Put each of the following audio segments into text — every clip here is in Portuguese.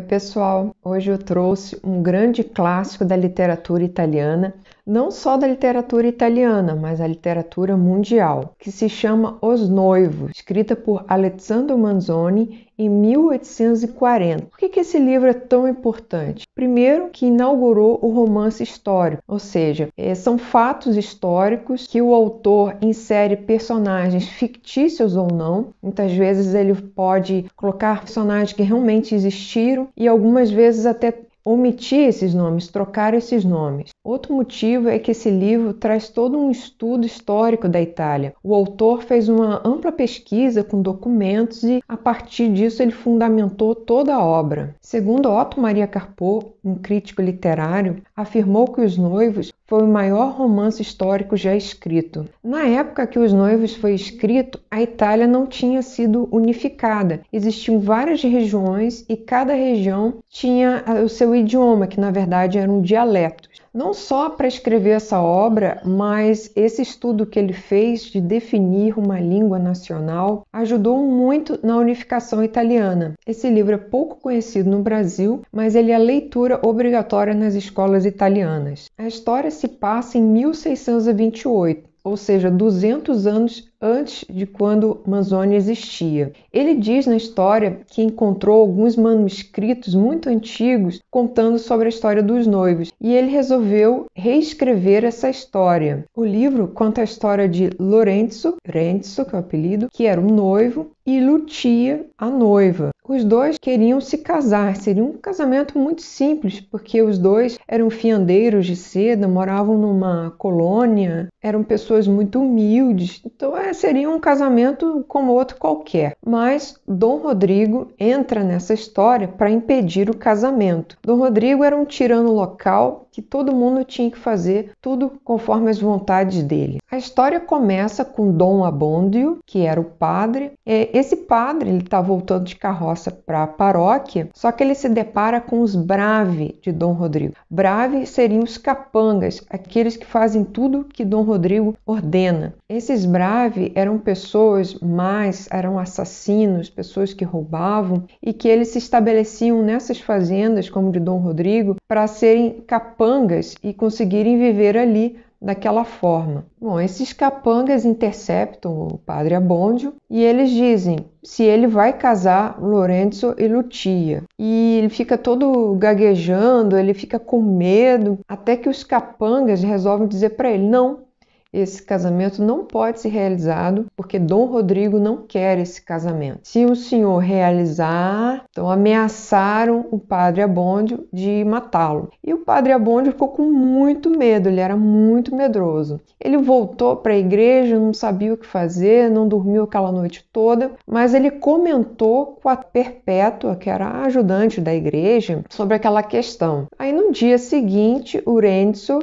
Oi, pessoal! Hoje eu trouxe um grande clássico da literatura italiana, não só da literatura italiana, mas da literatura mundial, que se chama Os Noivos, escrita por Alessandro Manzoni em 1840. Por que, que esse livro é tão importante? Primeiro, que inaugurou o romance histórico, ou seja, é, são fatos históricos que o autor insere personagens fictícios ou não. Muitas vezes ele pode colocar personagens que realmente existiram e algumas vezes até omitir esses nomes, trocar esses nomes. Outro motivo é que esse livro traz todo um estudo histórico da Itália. O autor fez uma ampla pesquisa com documentos e, a partir disso, ele fundamentou toda a obra. Segundo Otto Maria Carpo, um crítico literário, afirmou que Os Noivos foi o maior romance histórico já escrito. Na época que Os Noivos foi escrito, a Itália não tinha sido unificada. Existiam várias regiões e cada região tinha o seu idioma, que na verdade eram dialetos não só para escrever essa obra, mas esse estudo que ele fez de definir uma língua nacional ajudou muito na unificação italiana. Esse livro é pouco conhecido no Brasil, mas ele é leitura obrigatória nas escolas italianas. A história se passa em 1628, ou seja, 200 anos antes de quando Manzoni existia. Ele diz na história que encontrou alguns manuscritos muito antigos contando sobre a história dos noivos e ele resolveu reescrever essa história. O livro conta a história de Lorenzo, Renzo, que é o apelido, que era um noivo, e Lucia, a noiva. Os dois queriam se casar, seria um casamento muito simples, porque os dois eram fiandeiros de seda, moravam numa colônia, eram pessoas muito humildes, então é seria um casamento como outro qualquer. Mas Dom Rodrigo entra nessa história para impedir o casamento. Dom Rodrigo era um tirano local que todo mundo tinha que fazer tudo conforme as vontades dele. A história começa com Dom Abondio, que era o padre. É, esse padre ele está voltando de carroça para a paróquia, só que ele se depara com os brave de Dom Rodrigo. Brave seriam os capangas, aqueles que fazem tudo que Dom Rodrigo ordena. Esses brave eram pessoas mais, eram assassinos, pessoas que roubavam e que eles se estabeleciam nessas fazendas, como de Dom Rodrigo, para serem capazes capangas e conseguirem viver ali daquela forma. Bom, esses capangas interceptam o padre Abondio e eles dizem se ele vai casar Lorenzo e Lucia. E ele fica todo gaguejando, ele fica com medo, até que os capangas resolvem dizer para ele: "Não, esse casamento não pode ser realizado porque Dom Rodrigo não quer esse casamento. Se o senhor realizar, então ameaçaram o padre Abondio de matá-lo. E o padre Abondio ficou com muito medo, ele era muito medroso. Ele voltou para a igreja, não sabia o que fazer, não dormiu aquela noite toda, mas ele comentou com a Perpétua, que era a ajudante da igreja, sobre aquela questão. Aí no dia seguinte, o Renzo,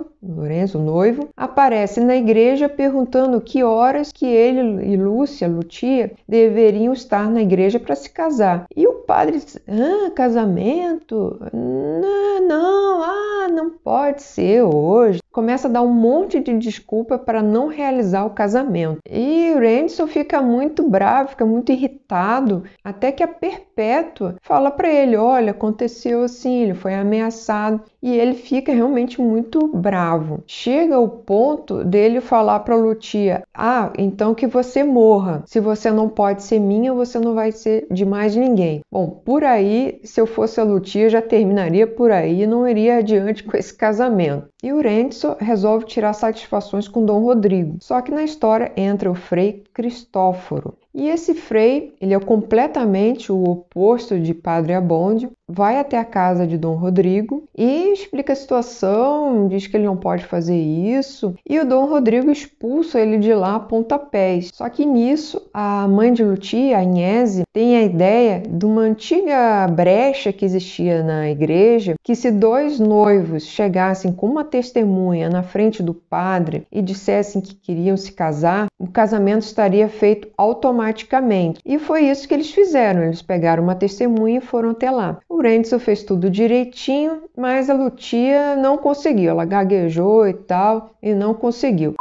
o noivo, aparece na igreja igreja perguntando que horas que ele e Lúcia, Lutia, deveriam estar na igreja para se casar. E o padre disse: Ah, casamento? Não, não, ah, não pode ser hoje. Começa a dar um monte de desculpa para não realizar o casamento. E o Renson fica muito bravo, fica muito irritado, até que a Perpétua fala para ele: Olha, aconteceu assim, ele foi ameaçado e ele fica realmente muito bravo. Chega o ponto dele falar para Lutia: "Ah, então que você morra. Se você não pode ser minha, você não vai ser de mais ninguém". Bom, por aí, se eu fosse a Lutia, já terminaria por aí e não iria adiante com esse casamento. E o Renzo resolve tirar satisfações com Dom Rodrigo. Só que na história entra o Frei Cristóforo. E esse Frei, ele é completamente o oposto de Padre Abondio, vai até a casa de Dom Rodrigo e explica a situação, diz que ele não pode fazer isso, e o Dom Rodrigo expulsa ele de lá a pontapés. Só que nisso, a mãe de Lutia, a tem a ideia de uma antiga brecha que existia na igreja, que se dois noivos chegassem com uma testemunha na frente do padre e dissessem que queriam se casar, o casamento estaria feito automaticamente automaticamente. E foi isso que eles fizeram. Eles pegaram uma testemunha e foram até lá. O Renzo fez tudo direitinho, mas a Lutia não conseguiu. Ela gaguejou e tal e não conseguiu.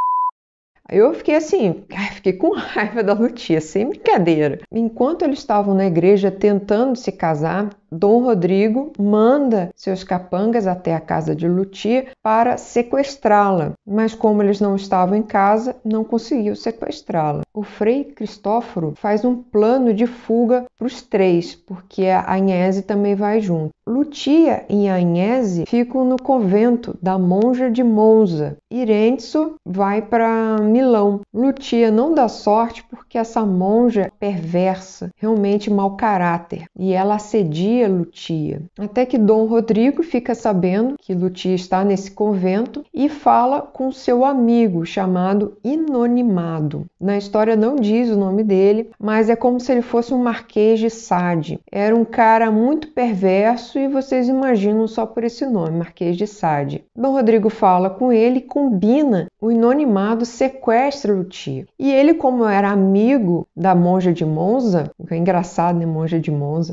Eu fiquei assim, fiquei com raiva da Lutia, sem brincadeira. Enquanto eles estavam na igreja tentando se casar, Dom Rodrigo manda seus capangas até a casa de Lutia para sequestrá-la, mas como eles não estavam em casa, não conseguiu sequestrá-la. O Frei Cristóforo faz um plano de fuga para os três, porque a Agnese também vai junto. Lutia e Agnese ficam no convento da monja de Monza. Irenzo vai para Milão. Lutia não dá sorte porque essa monja perversa, realmente mau caráter, e ela cedia. Lutia. Até que Dom Rodrigo fica sabendo que Lutia está nesse convento e fala com seu amigo chamado Inonimado. Na história não diz o nome dele, mas é como se ele fosse um marquês de Sade. Era um cara muito perverso e vocês imaginam só por esse nome, Marquês de Sade. Dom Rodrigo fala com ele e combina o Inonimado sequestra Lutia. E ele, como era amigo da monja de Monza, é engraçado, né, monja de Monza,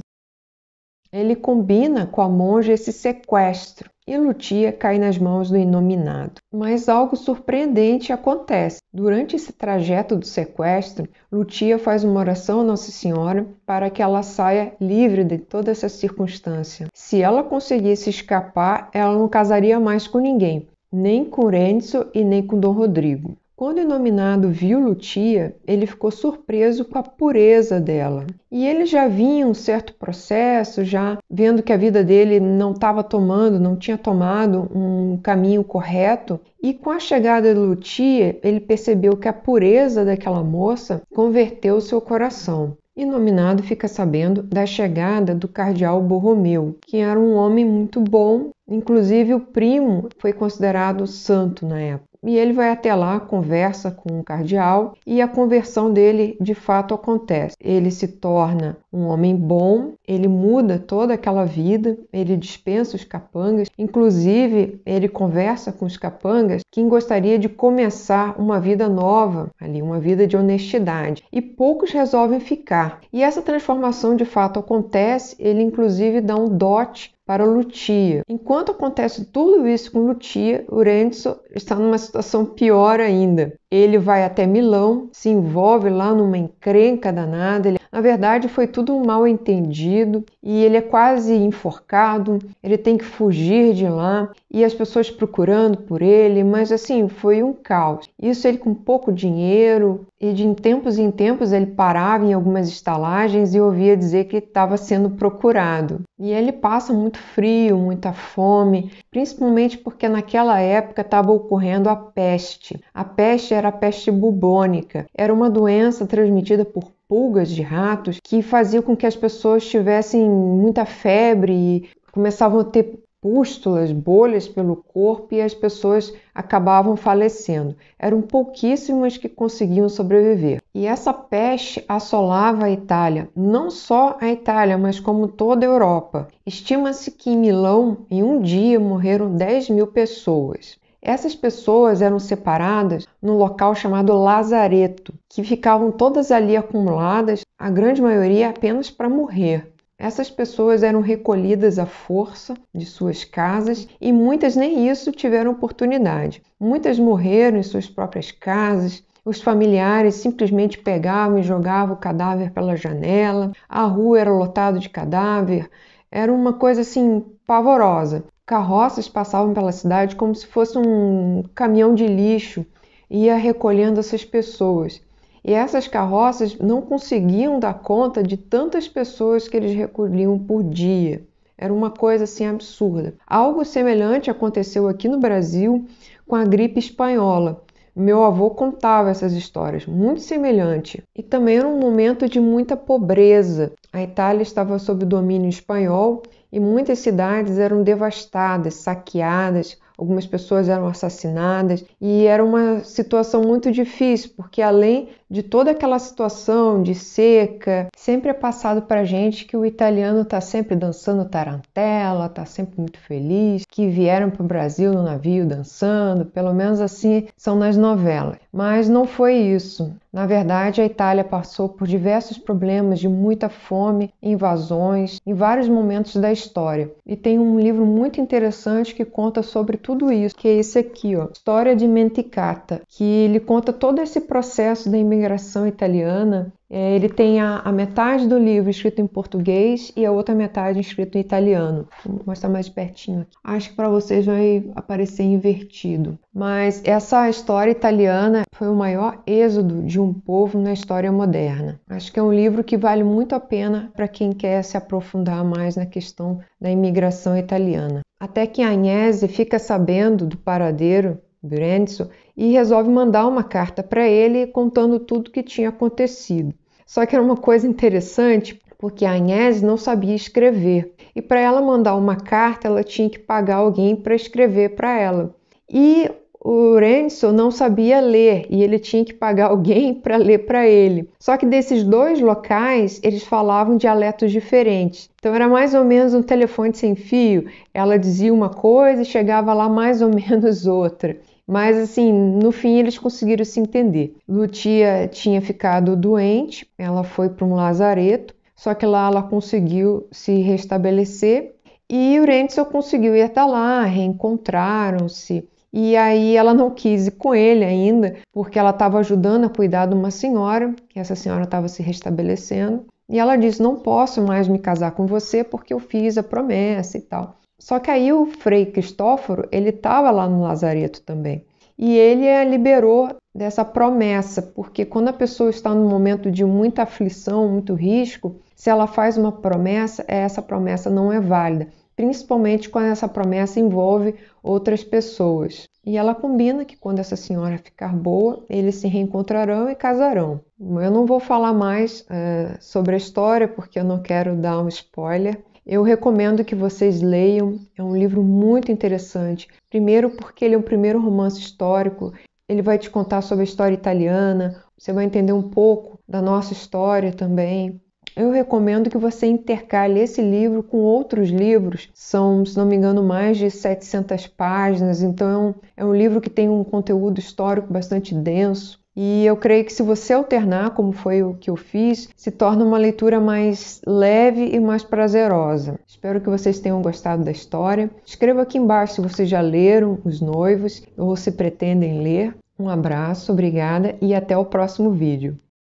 ele combina com a monja esse sequestro e Lutia cai nas mãos do inominado. Mas algo surpreendente acontece. Durante esse trajeto do sequestro, Lutia faz uma oração a Nossa Senhora para que ela saia livre de toda essa circunstância. Se ela conseguisse escapar, ela não casaria mais com ninguém, nem com Renzo e nem com Dom Rodrigo. Quando o nominado viu Lutia, ele ficou surpreso com a pureza dela. E ele já vinha um certo processo, já vendo que a vida dele não estava tomando, não tinha tomado um caminho correto. E com a chegada de Lutia, ele percebeu que a pureza daquela moça converteu seu coração. E nominado fica sabendo da chegada do cardeal Borromeu, que era um homem muito bom, inclusive o primo foi considerado santo na época e ele vai até lá, conversa com o cardeal e a conversão dele de fato acontece. Ele se torna um homem bom, ele muda toda aquela vida, ele dispensa os capangas, inclusive ele conversa com os capangas quem gostaria de começar uma vida nova, ali uma vida de honestidade, e poucos resolvem ficar. E essa transformação de fato acontece, ele inclusive dá um dote para Lutia. Enquanto acontece tudo isso com Lutia, Urenzo está numa situação pior ainda. Ele vai até Milão, se envolve lá numa encrenca danada. Ele, na verdade, foi tudo um mal entendido e ele é quase enforcado. Ele tem que fugir de lá e as pessoas procurando por ele, mas assim, foi um caos. Isso ele com pouco dinheiro e de em tempos em tempos ele parava em algumas estalagens e ouvia dizer que estava sendo procurado. E ele passa muito frio, muita fome, principalmente porque naquela época estava ocorrendo a peste. A peste era a peste bubônica, era uma doença transmitida por pulgas de ratos que fazia com que as pessoas tivessem muita febre e começavam a ter pústulas, bolhas pelo corpo e as pessoas acabavam falecendo. Eram pouquíssimas que conseguiam sobreviver. E essa peste assolava a Itália, não só a Itália, mas como toda a Europa. Estima-se que em Milão, em um dia, morreram 10 mil pessoas. Essas pessoas eram separadas num local chamado lazareto, que ficavam todas ali acumuladas, a grande maioria apenas para morrer. Essas pessoas eram recolhidas à força de suas casas e muitas nem isso tiveram oportunidade. Muitas morreram em suas próprias casas, os familiares simplesmente pegavam e jogavam o cadáver pela janela, a rua era lotada de cadáver, era uma coisa assim pavorosa. Carroças passavam pela cidade como se fosse um caminhão de lixo ia recolhendo essas pessoas. E essas carroças não conseguiam dar conta de tantas pessoas que eles recolhiam por dia. Era uma coisa assim absurda. Algo semelhante aconteceu aqui no Brasil com a gripe espanhola. Meu avô contava essas histórias, muito semelhante. E também era um momento de muita pobreza. A Itália estava sob domínio espanhol e muitas cidades eram devastadas, saqueadas, algumas pessoas eram assassinadas e era uma situação muito difícil, porque além de toda aquela situação de seca, sempre é passado para a gente que o italiano está sempre dançando tarantela, está sempre muito feliz, que vieram para o Brasil no navio dançando, pelo menos assim são nas novelas. Mas não foi isso. Na verdade, a Itália passou por diversos problemas de muita fome, invasões, em vários momentos da história. E tem um livro muito interessante que conta sobre tudo isso, que é esse aqui, ó, História de Menticata, que ele conta todo esse processo da imigração italiana é, ele tem a, a, metade do livro escrito em português e a outra metade escrito em italiano. Vou mostrar mais pertinho aqui. Acho que para vocês vai aparecer invertido. Mas essa história italiana foi o maior êxodo de um povo na história moderna. Acho que é um livro que vale muito a pena para quem quer se aprofundar mais na questão da imigração italiana. Até que Agnese fica sabendo do paradeiro Brenzo e resolve mandar uma carta para ele contando tudo o que tinha acontecido. Só que era uma coisa interessante, porque a Agnese não sabia escrever. E para ela mandar uma carta, ela tinha que pagar alguém para escrever para ela. E o Renzo não sabia ler e ele tinha que pagar alguém para ler para ele. Só que desses dois locais eles falavam dialetos diferentes. Então era mais ou menos um telefone sem fio. Ela dizia uma coisa e chegava lá mais ou menos outra. Mas assim, no fim eles conseguiram se entender. Lutia tinha ficado doente, ela foi para um lazareto, só que lá ela conseguiu se restabelecer e Urentzel conseguiu ir até lá, reencontraram-se. E aí ela não quis ir com ele ainda, porque ela estava ajudando a cuidar de uma senhora, que essa senhora estava se restabelecendo. E ela disse: Não posso mais me casar com você porque eu fiz a promessa e tal. Só que aí o Frei Cristóforo, ele estava lá no Lazareto também. E ele a eh, liberou dessa promessa, porque quando a pessoa está num momento de muita aflição, muito risco, se ela faz uma promessa, eh, essa promessa não é válida, principalmente quando essa promessa envolve outras pessoas. E ela combina que quando essa senhora ficar boa, eles se reencontrarão e casarão. Eu não vou falar mais uh, sobre a história porque eu não quero dar um spoiler, eu recomendo que vocês leiam, é um livro muito interessante. Primeiro, porque ele é o primeiro romance histórico, ele vai te contar sobre a história italiana, você vai entender um pouco da nossa história também. Eu recomendo que você intercale esse livro com outros livros, são, se não me engano, mais de 700 páginas, então é um, é um livro que tem um conteúdo histórico bastante denso. E eu creio que se você alternar, como foi o que eu fiz, se torna uma leitura mais leve e mais prazerosa. Espero que vocês tenham gostado da história. Escreva aqui embaixo se vocês já leram Os Noivos ou se pretendem ler. Um abraço, obrigada e até o próximo vídeo.